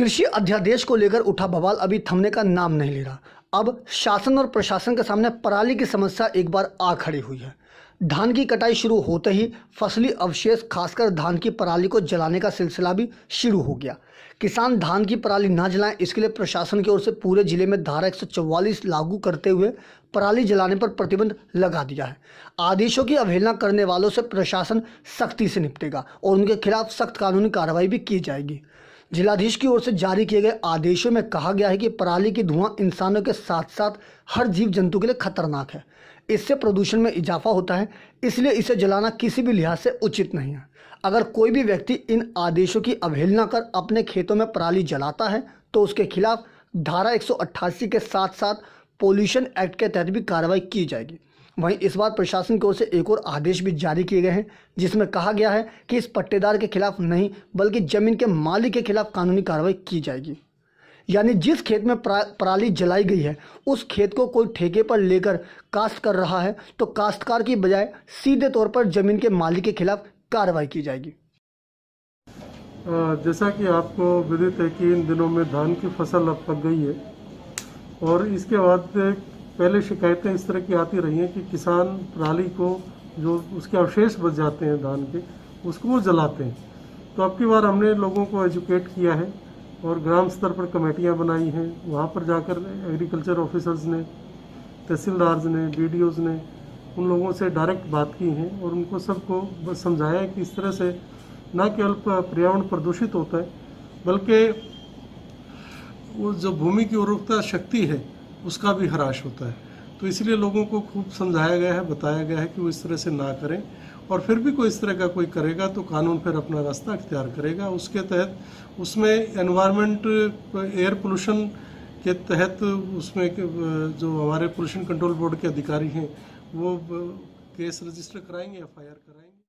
कृषि अध्यादेश को लेकर उठा बवाल अभी थमने का नाम नहीं ले रहा अब शासन और प्रशासन के सामने पराली की समस्या एक बार आ खड़ी हुई है धान की कटाई शुरू होते ही फसली अवशेष खासकर धान की पराली को जलाने का सिलसिला भी शुरू हो गया किसान धान की पराली ना जलाएं इसके लिए प्रशासन की ओर से पूरे जिले में धारा एक लागू करते हुए पराली जलाने पर प्रतिबंध लगा दिया है आदेशों की अवहेलना करने वालों से प्रशासन सख्ती से निपटेगा और उनके खिलाफ सख्त कानूनी कार्रवाई भी की जाएगी जिलाधीश की ओर से जारी किए गए आदेशों में कहा गया है कि पराली की धुआं इंसानों के साथ साथ हर जीव जंतु के लिए खतरनाक है इससे प्रदूषण में इजाफा होता है इसलिए इसे जलाना किसी भी लिहाज से उचित नहीं है अगर कोई भी व्यक्ति इन आदेशों की अवहेलना कर अपने खेतों में पराली जलाता है तो उसके खिलाफ धारा एक के साथ साथ पॉल्यूशन एक्ट के तहत भी कार्रवाई की जाएगी वहीं इस बार प्रशासन की ओर से एक और आदेश भी जारी किए गए हैं जिसमें कहा गया है कि इस पट्टेदार के खिलाफ नहीं बल्कि जमीन के मालिक के खिलाफ कानूनी कार्रवाई की जाएगी यानी जिस खेत में पराली जलाई गई है उस खेत को कोई ठेके पर लेकर काश्त कर रहा है तो काश्तकार की बजाय सीधे तौर पर जमीन के मालिक के खिलाफ कार्रवाई की जाएगी जैसा कि आपको विदित है कि इन दिनों में धान की फसल अब पक गई है और इसके बाद पहले शिकायतें इस तरह की आती रही हैं कि किसान पराली को जो उसके अवशेष बच जाते हैं धान के उसको वो जलाते हैं तो अब की बार हमने लोगों को एजुकेट किया है और ग्राम स्तर पर कमेटियाँ बनाई हैं वहाँ पर जाकर एग्रीकल्चर ऑफिसर्स ने तहसीलदार्स ने बी ने उन लोगों से डायरेक्ट बात की है और उनको सबको बस समझाया है कि इस तरह से न केवल पर्यावरण प्रदूषित होता है बल्कि वो जो भूमि की उर्वरता शक्ति है उसका भी हराश होता है तो इसलिए लोगों को खूब समझाया गया है बताया गया है कि वो इस तरह से ना करें और फिर भी कोई इस तरह का कोई करेगा तो कानून फिर अपना रास्ता अख्तियार करेगा उसके तहत उसमें एनवायरनमेंट एयर पोल्यूशन के तहत उसमें जो हमारे पोल्यूशन कंट्रोल बोर्ड के अधिकारी हैं वो केस रजिस्टर कराएंगे एफ कराएंगे